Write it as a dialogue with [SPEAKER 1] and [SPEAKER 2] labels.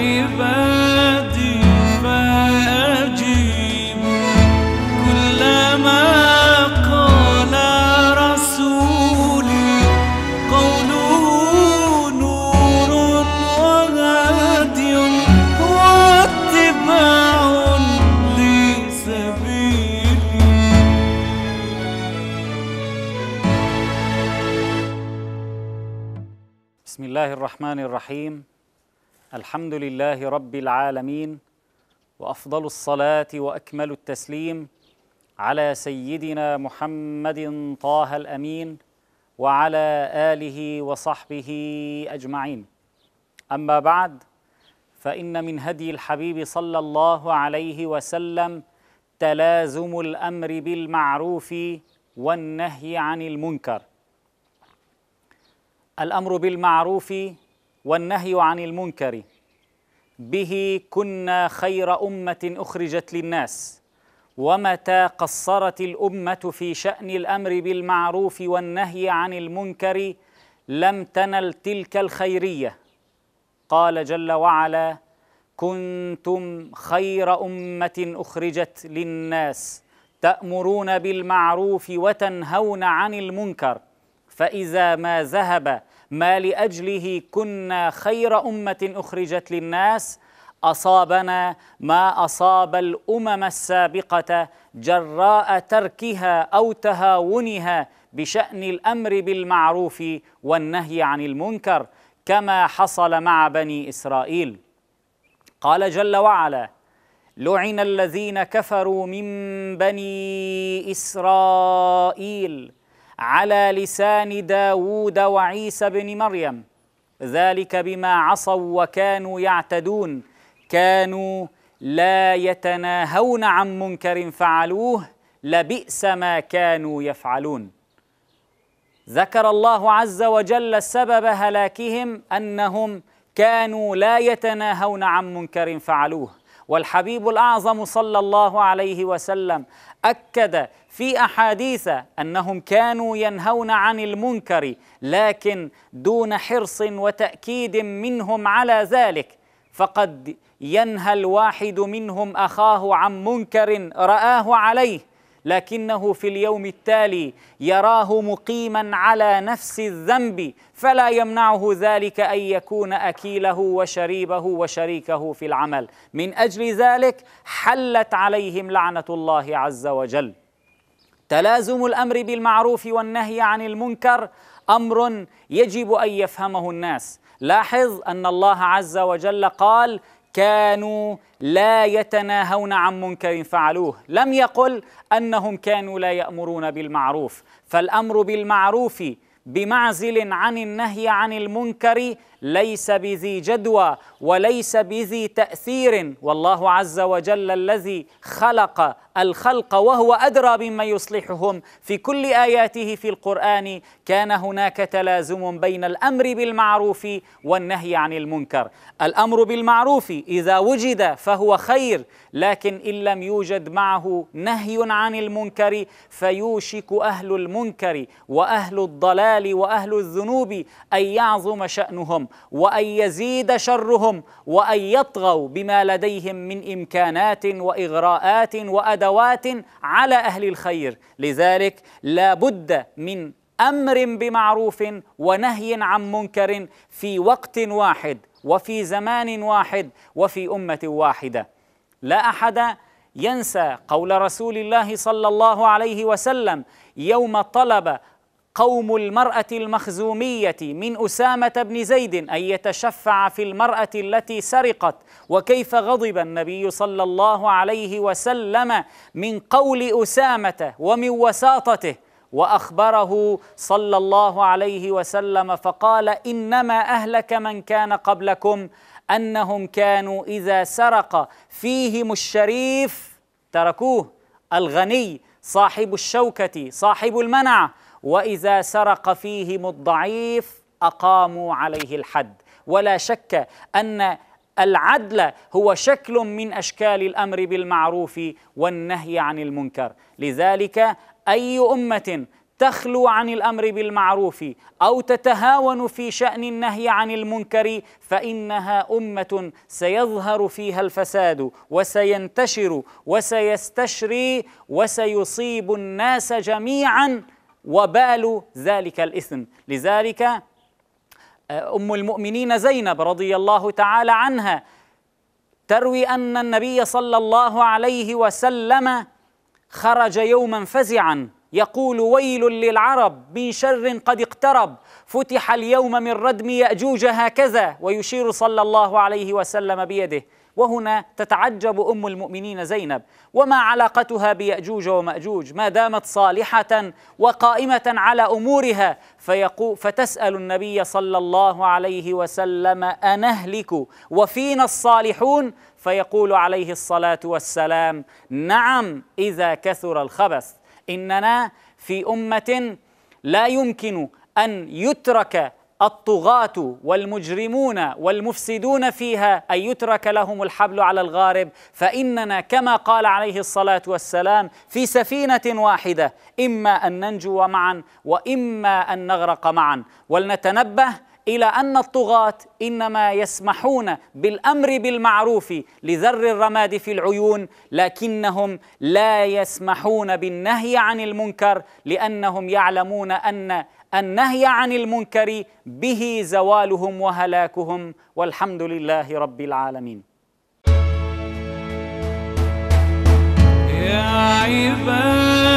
[SPEAKER 1] عبادي فأجيب كلما قال رسولي قوله نور وهادي واتباع لسبيلي
[SPEAKER 2] بسم الله الرحمن الرحيم الحمد لله رب العالمين وافضل الصلاه واكمل التسليم على سيدنا محمد طه الامين وعلى اله وصحبه اجمعين اما بعد فان من هدي الحبيب صلى الله عليه وسلم تلازم الامر بالمعروف والنهي عن المنكر الامر بالمعروف والنهي عن المنكر به كنا خير امه اخرجت للناس ومتى قصرت الامه في شان الامر بالمعروف والنهي عن المنكر لم تنل تلك الخيريه قال جل وعلا كنتم خير امه اخرجت للناس تامرون بالمعروف وتنهون عن المنكر فإذا ما ذهب ما لأجله كنا خير أمة أخرجت للناس أصابنا ما أصاب الأمم السابقة جراء تركها أو تهاونها بشأن الأمر بالمعروف والنهي عن المنكر كما حصل مع بني إسرائيل قال جل وعلا لعن الذين كفروا من بني إسرائيل على لسان داوود وعيسى بن مريم ذلك بما عصوا وكانوا يعتدون كانوا لا يتناهون عن منكر فعلوه لبئس ما كانوا يفعلون ذكر الله عز وجل سبب هلاكهم انهم كانوا لا يتناهون عن منكر فعلوه والحبيب الاعظم صلى الله عليه وسلم اكد في احاديث انهم كانوا ينهون عن المنكر لكن دون حرص وتاكيد منهم على ذلك فقد ينهى الواحد منهم اخاه عن منكر راه عليه لكنه في اليوم التالي يراه مقيما على نفس الذنب فلا يمنعه ذلك ان يكون اكيله وشريبه وشريكه في العمل من اجل ذلك حلت عليهم لعنه الله عز وجل تلازم الامر بالمعروف والنهي عن المنكر امر يجب ان يفهمه الناس لاحظ ان الله عز وجل قال كانوا لا يتناهون عن منكر فعلوه لم يقل انهم كانوا لا يامرون بالمعروف فالامر بالمعروف بمعزل عن النهي عن المنكر ليس بذي جدوى وليس بذي تاثير والله عز وجل الذي خلق الخلق وهو ادرى بما يصلحهم في كل اياته في القران كان هناك تلازم بين الامر بالمعروف والنهي عن المنكر الامر بالمعروف اذا وجد فهو خير لكن ان لم يوجد معه نهي عن المنكر فيوشك اهل المنكر واهل الضلال الضلال واهل الذنوب ان يعظم شانهم وان يزيد شرهم وان يطغوا بما لديهم من امكانات واغراءات وادوات على اهل الخير لذلك لا بد من امر بمعروف ونهي عن منكر في وقت واحد وفي زمان واحد وفي امه واحده لا احد ينسى قول رسول الله صلى الله عليه وسلم يوم طلب قوم المرأة المخزومية من أسامة بن زيد أن يتشفع في المرأة التي سرقت وكيف غضب النبي صلى الله عليه وسلم من قول أسامة ومن وساطته وأخبره صلى الله عليه وسلم فقال إنما أهلك من كان قبلكم أنهم كانوا إذا سرق فيهم الشريف تركوه الغني صاحب الشوكة صاحب المنعة واذا سرق فيهم الضعيف اقاموا عليه الحد ولا شك ان العدل هو شكل من اشكال الامر بالمعروف والنهي عن المنكر لذلك اي امه تخلو عن الامر بالمعروف او تتهاون في شان النهي عن المنكر فانها امه سيظهر فيها الفساد وسينتشر وسيستشري وسيصيب الناس جميعا وبال ذلك الإثم لذلك آه، أم المؤمنين زينب رضي الله تعالى عنها تروي أن النبي صلى الله عليه وسلم خرج يوما فزعا يقول ويل للعرب من شر قد اقترب فتح اليوم من ردم ياجوج هكذا ويشير صلى الله عليه وسلم بيده وهنا تتعجب ام المؤمنين زينب وما علاقتها بياجوج وماجوج ما دامت صالحه وقائمه على امورها فيقو فتسال النبي صلى الله عليه وسلم انهلك وفينا الصالحون فيقول عليه الصلاه والسلام نعم اذا كثر الخبث اننا في امه لا يمكن ان يترك الطغاة والمجرمون والمفسدون فيها أن يترك لهم الحبل على الغارب فإننا كما قال عليه الصلاة والسلام في سفينة واحدة إما أن ننجو معا وإما أن نغرق معا ولنتنبه إلى أن الطغاة إنما يسمحون بالأمر بالمعروف لذر الرماد في العيون لكنهم لا يسمحون بالنهي عن المنكر لأنهم يعلمون أن النهي عن المنكر به زوالهم وهلاكهم والحمد لله رب العالمين
[SPEAKER 1] يا عباد